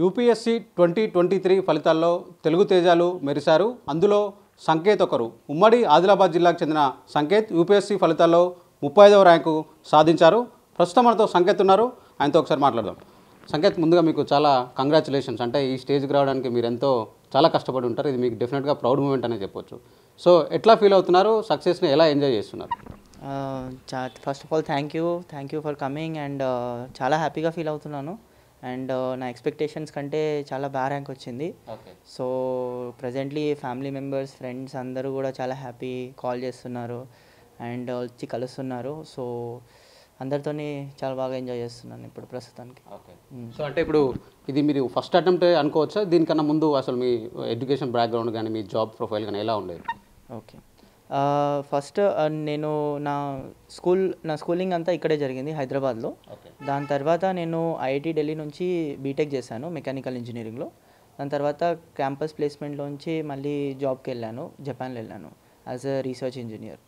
UPSC twenty twenty three ఫలితాల్లో తెలుగు తేజాలు మెరిశారు అందులో సంకేత్ ఒకరు ఉమ్మడి ఆదిలాబాద్ జిల్లాకు చెందిన సంకేత్ యూపీఎస్సీ ఫలితాల్లో ముప్పై ఐదవ ర్యాంకు సాధించారు ప్రస్తుతం మనతో సంకేత్ ఉన్నారు ఆయనతో ఒకసారి మాట్లాడదాం సంకేత్ ముందుగా మీకు చాలా కంగ్రాచులేషన్స్ అంటే ఈ స్టేజ్కి రావడానికి మీరు ఎంతో చాలా కష్టపడి ఉంటారు ఇది మీకు డెఫినెట్గా ప్రౌడ్ మూమెంట్ అనే చెప్పొచ్చు సో ఎట్లా ఫీల్ అవుతున్నారు సక్సెస్ని ఎలా ఎంజాయ్ చేస్తున్నారు first of all thank you thank you for coming and చాలా హ్యాపీగా ఫీల్ అవుతున్నాను అండ్ uh, నా ఎక్స్పెక్టేషన్స్ కంటే చాలా బాగా ర్యాంక్ వచ్చింది so presently family members friends అందరూ కూడా చాలా హ్యాపీ కాల్ చేస్తున్నారు అండ్ uh, వచ్చి కలుస్తున్నారు సో అందరితో చాలా బాగా ఎంజాయ్ చేస్తున్నాను ఇప్పుడు ప్రస్తుతానికి సో hmm. అంటే ఇప్పుడు ఇది మీరు ఫస్ట్ అటెంప్ట్ అనుకోవచ్చా దీనికన్నా ముందు అసలు మీ ఎడ్యుకేషన్ బ్యాక్గ్రౌండ్ కానీ మీ జాబ్ ప్రొఫైల్ కానీ ఎలా ఉండేది ఓకే ఫస్ట్ నేను నా స్కూల్ నా స్కూలింగ్ అంతా ఇక్కడే జరిగింది హైదరాబాద్లో దాని తర్వాత నేను ఐఐటి ఢిల్లీ నుంచి బీటెక్ చేశాను మెకానికల్ ఇంజనీరింగ్లో దాని తర్వాత క్యాంపస్ ప్లేస్మెంట్లోంచి మళ్ళీ జాబ్కి వెళ్ళాను జపాన్లో వెళ్ళాను యాజ్ అ రీసెర్చ్ ఇంజనీర్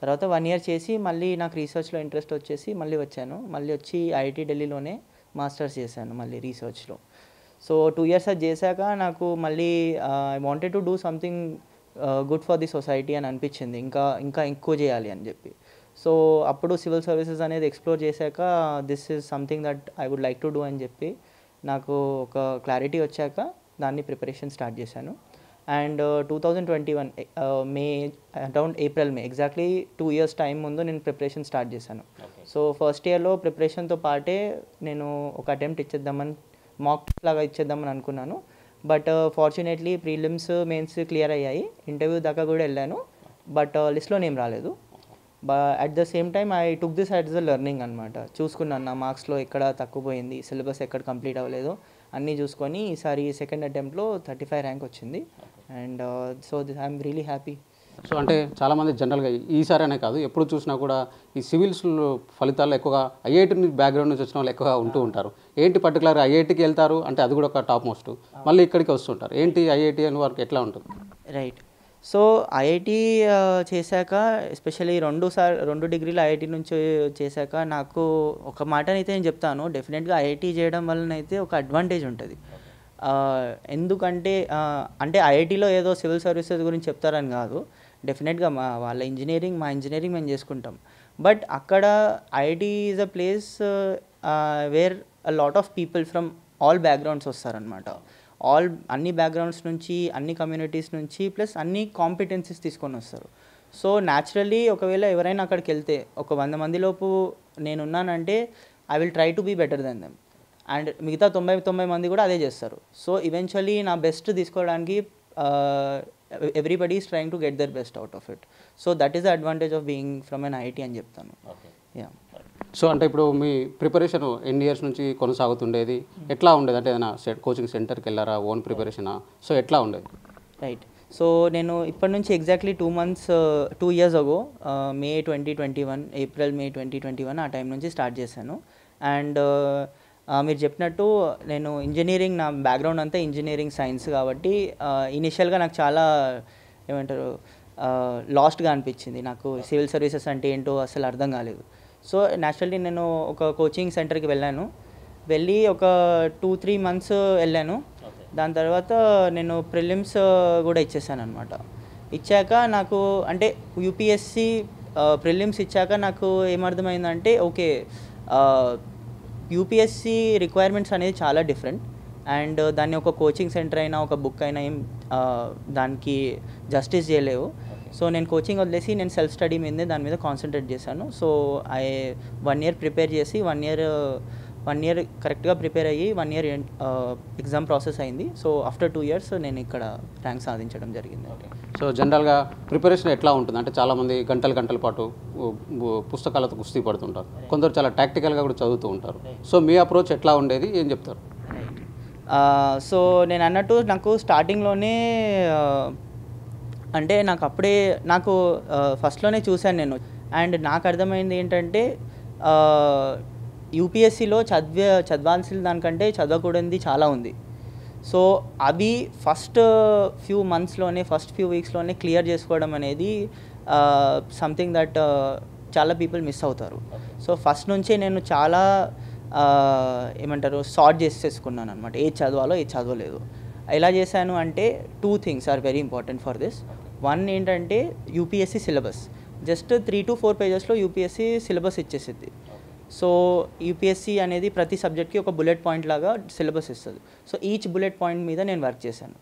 తర్వాత వన్ ఇయర్ చేసి మళ్ళీ నాకు రీసెర్చ్లో ఇంట్రెస్ట్ వచ్చేసి మళ్ళీ వచ్చాను మళ్ళీ వచ్చి ఐఐటి ఢిల్లీలోనే మాస్టర్స్ చేశాను మళ్ళీ రీసెర్చ్లో సో టూ ఇయర్స్ అది చేశాక నాకు మళ్ళీ I wanted to do something good for the society అని అనిపించింది ఇంకా ఇంకా ఎక్కువ చేయాలి అని చెప్పి సో అప్పుడు సివిల్ సర్వీసెస్ అనేది ఎక్స్ప్లోర్ చేశాక this is something that I would like to do అని చెప్పి నాకు ఒక క్లారిటీ వచ్చాక దాన్ని ప్రిపరేషన్ స్టార్ట్ చేశాను and two thousand twenty one May around April May exactly two years time ముందు నేను ప్రిపరేషన్ స్టార్ట్ చేశాను సో ఫస్ట్ ఇయర్లో ప్రిపరేషన్తో పాటే నేను ఒక అటెంప్ట్ ఇచ్చేద్దామని మాక్ లాగా ఇచ్చేద్దామని అనుకున్నాను but fortunately prelims mains clear అయ్యాయి ఇంటర్వ్యూ దాకా కూడా వెళ్ళాను బట్ లిస్ట్లో నేమ్ రాలేదు at the same time I took this at the learning అనమాట చూసుకున్నాను నా మార్క్స్లో ఎక్కడ తక్కువ పోయింది సిలబస్ ఎక్కడ కంప్లీట్ అవ్వలేదు అన్నీ చూసుకొని ఈసారి సెకండ్ అటెంప్ట్లో థర్టీ ఫైవ్ ర్యాంక్ వచ్చింది and so this I'm really happy so అంటే చాలామంది జనరల్గా ఈసారి అనే కాదు ఎప్పుడు చూసినా కూడా ఈ సివిల్స్ ఫలితాలు ఎక్కువగా ఐఐటి బ్యాక్గ్రౌండ్ నుంచి వచ్చిన వాళ్ళు ఎక్కువగా ఉంటూ ఉంటారు ఏంటి పర్టికులర్ ఐఐటికి వెళ్తారు అంటే అది కూడా ఒక టాప్ మోస్ట్ మళ్ళీ ఇక్కడికి వస్తుంటారు ఏంటి ఐఐటి అని వారికి ఎట్లా ఉంటుంది రైట్ సో ఐఐటి చేశాక ఎస్పెషల్లీ రెండు సార్ రెండు డిగ్రీలు ఐఐటి నుంచి చేశాక నాకు ఒక మాటనైతే నేను చెప్తాను డెఫినెట్గా ఐఐటి చేయడం వలన అయితే ఒక అడ్వాంటేజ్ ఉంటుంది ఎందుకంటే అంటే ఐఐటిలో ఏదో సివిల్ సర్వీసెస్ గురించి చెప్తారని కాదు డెఫినెట్గా మా వాళ్ళ ఇంజనీరింగ్ మా ఇంజనీరింగ్ మేము చేసుకుంటాం బట్ అక్కడ IIT is a place where a lot of people from all backgrounds వస్తారనమాట ఆల్ అన్ని బ్యాక్గ్రౌండ్స్ నుంచి అన్ని కమ్యూనిటీస్ నుంచి ప్లస్ అన్ని కాంపిటెన్సీస్ తీసుకొని వస్తారు సో న్యాచురల్లీ ఒకవేళ ఎవరైనా అక్కడికి వెళ్తే ఒక వంద మంది లోపు నేనున్నానంటే I will try to be better then them and మిగతా తొంభై తొంభై మంది కూడా అదే చేస్తారు సో ఈవెన్చువల్లీ నా బెస్ట్ తీసుకోవడానికి everybody is trying to get their best out of it so that is advantage of being from an IT అని చెప్తాను యా సో అంటే ఇప్పుడు మీ ప్రిపరేషన్ ఎన్ని ఇయర్స్ నుంచి కొనసాగుతుండేది ఎట్లా ఉండేది అంటే ఏదైనా కోచింగ్ సెంటర్కి వెళ్ళారా ఓన్ ప్రిపరేషనా సో ఎట్లా ఉండేది రైట్ సో నేను ఇప్పటి నుంచి exactly two months two years ago May twenty twenty one April May twenty twenty one ఆ టైం నుంచి స్టార్ట్ చేశాను అండ్ మీరు చెప్పినట్టు నేను ఇంజనీరింగ్ నా బ్యాక్గ్రౌండ్ అంతా ఇంజనీరింగ్ సైన్స్ కాబట్టి ఇనిషియల్గా నాకు చాలా ఏమంటారు లాస్ట్గా అనిపించింది నాకు సివిల్ సర్వీసెస్ అంటే ఏంటో అసలు అర్థం కాలేదు సో న్యాచురల్లీ నేను ఒక కోచింగ్ సెంటర్కి వెళ్ళాను వెళ్ళి ఒక టూ త్రీ మంత్స్ వెళ్ళాను దాని తర్వాత నేను ప్రిలిమ్స్ కూడా ఇచ్చేసాను అనమాట ఇచ్చాక నాకు అంటే యూపీఎస్సి ప్రిలిమ్స్ ఇచ్చాక నాకు ఏమర్థమైందంటే ఓకే యూపీఎస్సీ రిక్వైర్మెంట్స్ అనేది చాలా డిఫరెంట్ అండ్ uh, దాన్ని ఒక కోచింగ్ సెంటర్ అయినా ఒక బుక్ అయినా ఏం దానికి జస్టిస్ చేయలేవు సో నేను కోచింగ్ వదిలేసి నేను సెల్ఫ్ స్టడీ మీదే దాని మీద కాన్సన్ట్రేట్ చేశాను so I one year prepare చేసి వన్ ఇయర్ వన్ ఇయర్ కరెక్ట్గా ప్రిపేర్ అయ్యి వన్ ఇయర్ ఎగ్జామ్ ప్రాసెస్ అయింది సో ఆఫ్టర్ టూ ఇయర్స్ నేను ఇక్కడ ర్యాంక్ సాధించడం జరిగింది సో జనరల్గా ప్రిపరేషన్ ఎట్లా ఉంటుంది అంటే చాలామంది గంటల గంటల పాటు పుస్తకాలతో కుస్తీ పడుతుంటారు కొందరు చాలా ప్రాక్టికల్గా కూడా చదువుతూ ఉంటారు సో మీ అప్రోచ్ ఎట్లా ఉండేది ఏం చెప్తారు సో నేను అన్నట్టు నాకు స్టార్టింగ్లోనే అంటే నాకు అప్పుడే నాకు ఫస్ట్లోనే చూశాను నేను అండ్ నాకు అర్థమైంది ఏంటంటే యూపీఎస్సీలో చదివే చదవాల్సిన దానికంటే చదవకూడనిది చాలా ఉంది సో అవి ఫస్ట్ ఫ్యూ మంత్స్లోనే ఫస్ట్ ఫ్యూ వీక్స్లోనే క్లియర్ చేసుకోవడం అనేది సంథింగ్ దట్ చాలా పీపుల్ మిస్ అవుతారు సో ఫస్ట్ నుంచే నేను చాలా ఏమంటారు సార్ట్ చేసేసుకున్నాను అనమాట ఏది చదవాలో ఏది చదవలేదు ఎలా చేశాను అంటే two things are very important for this one ఏంటంటే UPSC syllabus just three to four పేజెస్లో యూపీఎస్సి సిలబస్ ఇచ్చేసింది సో యూపీఎస్సీ అనేది ప్రతి సబ్జెక్ట్కి ఒక బుల్లెట్ పాయింట్ లాగా సిలబస్ ఇస్తుంది సో ఈచ్ బుల్లెట్ పాయింట్ మీద నేను వర్క్ చేశాను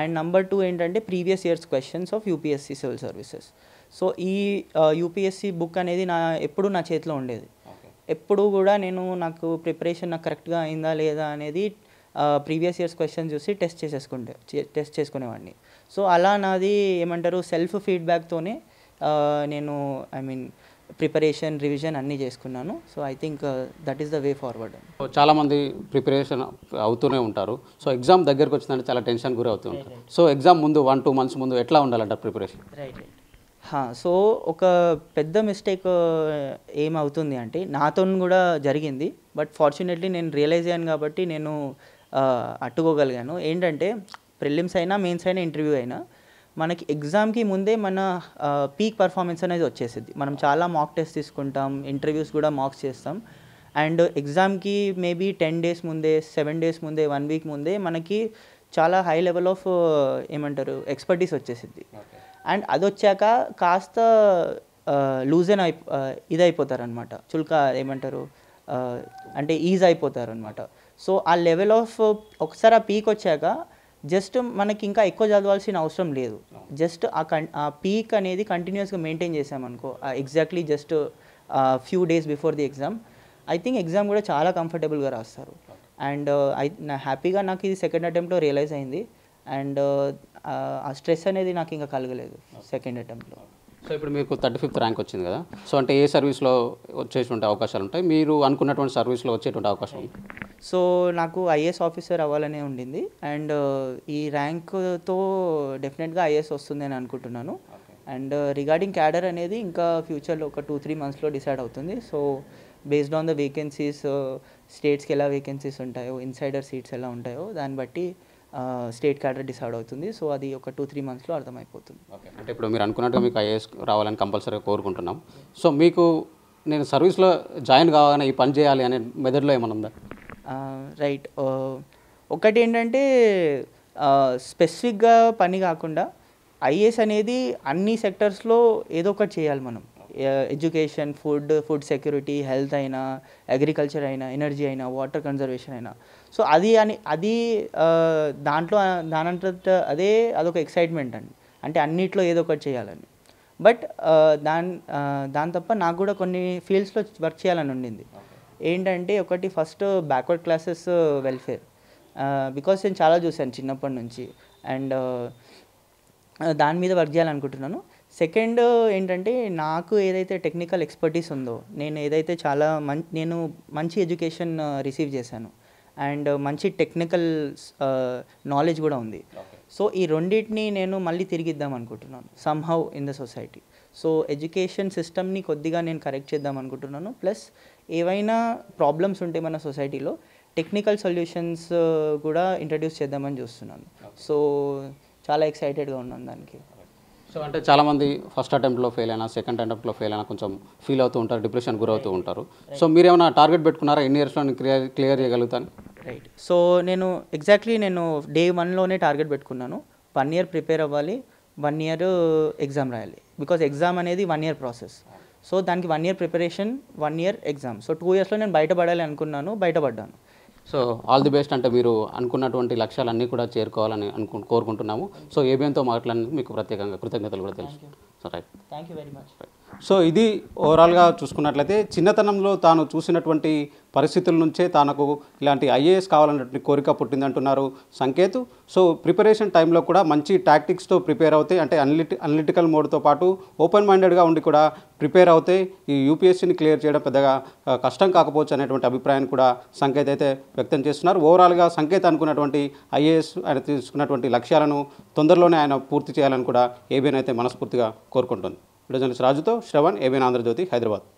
అండ్ నెంబర్ టూ ఏంటంటే previous years questions of UPSC civil services so ఈ యూపీఎస్సీ బుక్ అనేది నా ఎప్పుడు నా చేతిలో ఉండేది ఎప్పుడు కూడా నేను నాకు ప్రిపరేషన్ నాకు కరెక్ట్గా అయిందా లేదా అనేది ప్రీవియస్ ఇయర్స్ క్వశ్చన్స్ చూసి టెస్ట్ చేసేసుకుంటే టెస్ట్ చేసుకునేవాడిని సో అలా నాది ఏమంటారు సెల్ఫ్ ఫీడ్బ్యాక్తోనే నేను ఐ మీన్ ప్రిపరేషన్ రివిజన్ అన్నీ చేసుకున్నాను so I think that is the way forward చాలామంది ప్రిపరేషన్ అవుతూనే ఉంటారు సో ఎగ్జామ్ దగ్గరకు వచ్చిందంటే చాలా టెన్షన్ గురి అవుతూ ఉంటారు సో ఎగ్జామ్ ముందు వన్ టూ మంత్స్ ముందు ఎట్లా ఉండాలంట ప్రిపరేషన్ రైట్ సో ఒక పెద్ద మిస్టేక్ uh, ఏమవుతుంది అంటే నాతో కూడా జరిగింది బట్ ఫార్చునేట్లీ నేను రియలైజ్ అయ్యాను కాబట్టి నేను uh, అట్టుకోగలిగాను ఏంటంటే ప్రిలిమ్స్ అయినా మెయిన్స్ అయినా ఇంటర్వ్యూ అయినా మనకి ఎగ్జామ్కి ముందే మన పీక్ పర్ఫార్మెన్స్ అనేది వచ్చేసింది మనం చాలా మాక్ టెస్ట్ తీసుకుంటాం ఇంటర్వ్యూస్ కూడా మాక్స్ చేస్తాం అండ్ ఎగ్జామ్కి మేబీ టెన్ డేస్ ముందే సెవెన్ డేస్ ముందే వన్ వీక్ ముందే మనకి చాలా హై లెవెల్ ఆఫ్ ఏమంటారు ఎక్స్పర్టీస్ వచ్చేసింది అండ్ అది వచ్చాక కాస్త లూజన్ అయి అనమాట చుల్కా ఏమంటారు అంటే ఈజ్ అయిపోతారు అనమాట సో ఆ లెవెల్ ఆఫ్ ఒకసారి ఆ పీక్ వచ్చాక జస్ట్ మనకి ఇంకా ఎక్కువ చదవాల్సిన అవసరం లేదు జస్ట్ ఆ కన్ ఆ పీక్ అనేది కంటిన్యూస్గా మెయింటైన్ చేసామనుకో exactly just few days before the exam I think exam కూడా చాలా కంఫర్టబుల్గా రాస్తారు అండ్ ఐ uh, నా హ్యాపీగా నాకు ఇది సెకండ్ అటెంప్ట్లో రియలైజ్ అయింది అండ్ uh, ఆ స్ట్రెస్ అనేది నాకు ఇంకా కలగలేదు సెకండ్ అటెంప్ట్లో సో ఇప్పుడు మీకు థర్టీ ఫిఫ్త్ ర్యాంక్ వచ్చింది కదా సో అంటే ఏ సర్వీస్లో వచ్చేటువంటి అవకాశాలు ఉంటాయి మీరు అనుకున్నటువంటి సర్వీస్లో వచ్చేటువంటి అవకాశం సో నాకు ఐఏఎస్ ఆఫీసర్ అవ్వాలనే ఉండింది అండ్ ఈ ర్యాంక్తో డెఫినెట్గా ఐఏఎస్ వస్తుంది అని అనుకుంటున్నాను అండ్ రిగార్డింగ్ క్యాడర్ అనేది ఇంకా ఫ్యూచర్లో ఒక టూ త్రీ మంత్స్లో డిసైడ్ అవుతుంది so based on the vacancies స్టేట్స్కి ఎలా వేకెన్సీస్ ఉంటాయో ఇన్సైడర్ సీట్స్ ఎలా ఉంటాయో దాన్ని బట్టి స్టేట్ క్యాడర్ డిసైడ్ అవుతుంది సో అది ఒక టూ త్రీ మంత్స్లో అర్థమైపోతుంది అంటే ఇప్పుడు మీరు అనుకున్నట్టు మీకు ఐఏఎస్ రావాలని కంపల్సరీగా కోరుకుంటున్నాం సో మీకు నేను సర్వీస్లో జాయిన్ కావాలని ఈ పని చేయాలి అనే మెదడులో ఏమైనా ఉందా రైట్ ఒకటి ఏంటంటే స్పెసిఫిక్గా పని కాకుండా ఐఏఎస్ అనేది అన్ని సెక్టర్స్లో ఏదో ఒకటి చేయాలి మనం education food food security health అయినా అగ్రికల్చర్ అయినా ఎనర్జీ అయినా వాటర్ కన్జర్వేషన్ అయినా సో అది అని అది దాంట్లో దానంత అదే అదొక ఎక్సైట్మెంట్ అండి అంటే అన్నిట్లో ఏదో ఒకటి చేయాలని బట్ దాని దాని తప్ప నాకు కూడా కొన్ని ఫీల్డ్స్లో వర్క్ చేయాలని ఉండింది ఏంటంటే ఒకటి first backward classes welfare because నేను చాలా చూశాను చిన్నప్పటి నుంచి అండ్ uh, uh, దాని మీద వర్క్ చేయాలనుకుంటున్నాను సెకండ్ uh, ఏంటంటే నాకు ఏదైతే టెక్నికల్ ఎక్స్పర్టీస్ ఉందో నేను ఏదైతే చాలా మం నేను మంచి ఎడ్యుకేషన్ రిసీవ్ చేశాను అండ్ మంచి టెక్నికల్ నాలెడ్జ్ కూడా ఉంది సో ఈ రెండింటిని నేను మళ్ళీ తిరిగిద్దాం అనుకుంటున్నాను somehow in the society so education సిస్టమ్ని కొద్దిగా నేను కరెక్ట్ చేద్దాం అనుకుంటున్నాను ప్లస్ ఏవైనా ప్రాబ్లమ్స్ ఉంటే మన సొసైటీలో టెక్నికల్ సొల్యూషన్స్ కూడా ఇంట్రడ్యూస్ చేద్దామని చూస్తున్నాను సో చాలా ఎక్సైటెడ్గా ఉన్నాను దానికి సో అంటే చాలామంది ఫస్ట్ అటెంప్ట్లో ఫెయిల్ అయినా సెకండ్ అటెంప్ట్లో ఫెయిల్ అయినా కొంచెం ఫీల్ అవుతూ ఉంటారు డిప్రెషన్ గురవుతూ ఉంటారు సో మీరు ఏమైనా టార్గెట్ పెట్టుకున్నారా ఎన్ని ఇయర్స్లో క్లియర్ క్లియర్ చేయగలుగుతాను రైట్ సో నేను ఎగ్జాక్ట్లీ నేను డే వన్లోనే టార్గెట్ పెట్టుకున్నాను వన్ ఇయర్ ప్రిపేర్ అవ్వాలి వన్ ఇయర్ ఎగ్జామ్ రాయాలి బికాజ్ ఎగ్జామ్ అనేది వన్ ఇయర్ ప్రాసెస్ సో దానికి one year preparation one year exam so two ఇయర్స్లో నేను బయటపడాలి అనుకున్నాను బయటపడ్డాను సో ఆల్ ది బెస్ట్ అంటే మీరు అనుకున్నటువంటి లక్ష్యాలన్నీ కూడా చేరుకోవాలని అనుకు కోరుకుంటున్నాము సో ఏబిఎంతో మాట్లాడినందుకు మీకు ప్రత్యేకంగా కృతజ్ఞతలు కూడా తెలుసు so right thank you very much right so ఇది ఓవరాల్గా చూసుకున్నట్లయితే చిన్నతనంలో తాను చూసినటువంటి పరిస్థితుల నుంచే తనకు ఇలాంటి ఐఏఎస్ కావాలన్నటువంటి కోరిక పుట్టిందంటున్నారు సంకేత్ సో ప్రిపరేషన్ టైంలో కూడా మంచి టాక్టిక్స్తో ప్రిపేర్ అవుతాయి అంటే అన్లిటి అన్లిటికల్ మోడ్తో పాటు ఓపెన్ మైండెడ్గా ఉండి కూడా ప్రిపేర్ అవుతే ఈ యూపీఎస్సీని క్లియర్ చేయడం పెద్దగా కష్టం కాకపోవచ్చు అనేటువంటి అభిప్రాయాన్ని కూడా సంకేత్ అయితే వ్యక్తం చేస్తున్నారు ఓవరాల్గా సంకేత్ అనుకున్నటువంటి ఐఏఎస్ ఆయన తీసుకున్నటువంటి లక్ష్యాలను తొందరలోనే ఆయన పూర్తి చేయాలని కూడా ఏబీఎన్ అయితే మనస్ఫూర్తిగా కోరుకుంటుంది వీడియో రాజుతో శ్రవణ్ ఏవీ ఆంధ్రజ్యోతి హైదరాబాద్